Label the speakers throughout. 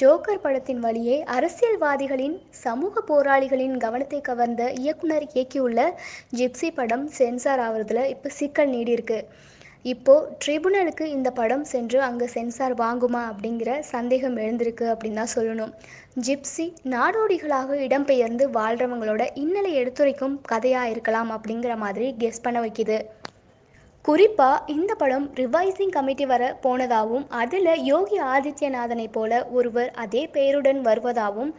Speaker 1: joker படத்தின் வழியே அரசியல்வாதிகளின் சமூக போராளிகளின் கவனத்தை கவர்ந்த இயக்குனர் இயக்கியுள்ள ஜிப்சி படம் சென்சார் ஆகிறதுல இப்போ சிக்கல் நீடிருக்கு இப்போது ட்ரிபுனலுக்கு இந்த படம் சென்று அங்கே சென்சார் வாங்குமா அப்படிங்கிற சந்தேகம் எழுந்திருக்கு அப்படின்னு தான் சொல்லணும் ஜிப்சி நாடோடிகளாக இடம்பெயர்ந்து வாழ்கிறவங்களோட இன்னலை எடுத்துரைக்கும் கதையாக இருக்கலாம் அப்படிங்கிற மாதிரி கெஸ் பண்ண வைக்கிது குறிப்பாக இந்த படம் ரிவைசிங் கமிட்டி வர போனதாகவும் அதில் யோகி ஆதித்யநாதனை போல ஒருவர் அதே பெயருடன் வருவதாகவும்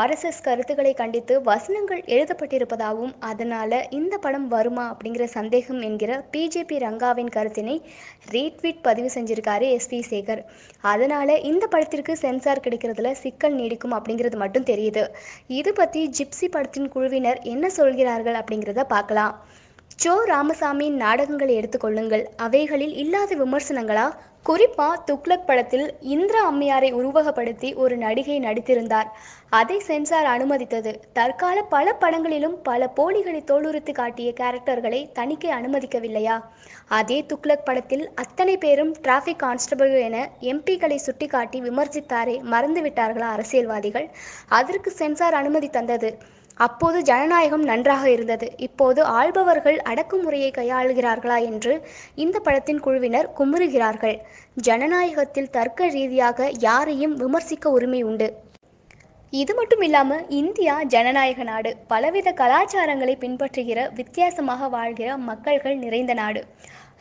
Speaker 1: ஆர்எஸ்எஸ் கருத்துக்களை கண்டித்து வசனங்கள் எழுதப்பட்டிருப்பதாகவும் அதனால் இந்த படம் வருமா அப்படிங்கிற சந்தேகம் என்கிற பிஜேபி ரங்காவின் கருத்தினை ரீட்வீட் பதிவு செஞ்சிருக்காரு எஸ் பி சேகர் அதனால் இந்த படத்திற்கு சென்சார் கிடைக்கிறதுல சிக்கல் நீடிக்கும் அப்படிங்கிறது மட்டும் தெரியுது இது பற்றி ஜிப்சி படத்தின் குழுவினர் என்ன சொல்கிறார்கள் அப்படிங்கிறத பார்க்கலாம் ஜோ ராமசாமியின் நாடகங்களை எடுத்துக்கொள்ளுங்கள் அவைகளில் இல்லாத விமர்சனங்களா குறிப்பா துக்ளக் படத்தில் இந்திரா அம்மையாரை உருவகப்படுத்தி ஒரு நடிகை நடித்திருந்தார் அதை சென்சார் அனுமதித்தது தற்கால பல படங்களிலும் பல போலிகளை தோளுறுத்து காட்டிய கேரக்டர்களை தணிக்கை அனுமதிக்கவில்லையா அதே துக்ளக் படத்தில் அத்தனை பேரும் டிராஃபிக் கான்ஸ்டபிள் என எம்பிக்களை சுட்டிக்காட்டி விமர்சித்தாரே மறந்துவிட்டார்களா அரசியல்வாதிகள் அதற்கு சென்சார் அனுமதி தந்தது அப்போது ஜனநாயகம் நன்றாக இருந்தது இப்போது ஆள்பவர்கள் அடக்குமுறையை கையாளுகிறார்களா என்று இந்த படத்தின் குழுவினர் குமுறுகிறார்கள் ஜனநாயகத்தில் தர்க்க ரீதியாக யாரையும் விமர்சிக்க உரிமை உண்டு இது மட்டும் இல்லாமல் இந்தியா ஜனநாயக நாடு பலவித கலாச்சாரங்களை பின்பற்றுகிற வித்தியாசமாக வாழ்கிற மக்கள்கள் நிறைந்த நாடு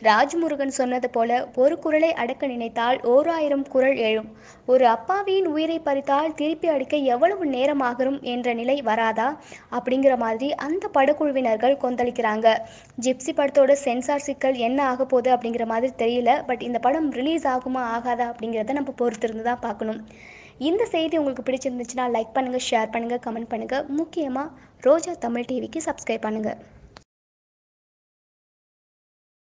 Speaker 1: ராஜ்முருகன் சொன்னது போல ஒரு குரலை அடக்க நினைத்தால் ஓர் ஆயிரம் குரல் எழும் ஒரு அப்பாவியின் உயிரை பறித்தால் திருப்பி அடிக்க எவ்வளவு நேரம் ஆகும் என்ற நிலை வராதா அப்படிங்கிற மாதிரி அந்த படக்குழுவினர்கள் கொந்தளிக்கிறாங்க ஜிப்சி படத்தோட சென்சார் சிக்கல் என்ன ஆக போகுது அப்படிங்கிற மாதிரி தெரியல பட் இந்த படம் ரிலீஸ் ஆகுமா ஆகாதா அப்படிங்கிறத நம்ம பொறுத்திருந்து தான் பார்க்கணும் இந்த செய்தி உங்களுக்கு பிடிச்சிருந்துச்சுன்னா லைக் பண்ணுங்கள் ஷேர் பண்ணுங்கள் கமெண்ட் பண்ணுங்கள் முக்கியமாக ரோஜா தமிழ் டிவிக்கு சப்ஸ்கிரைப் பண்ணுங்கள்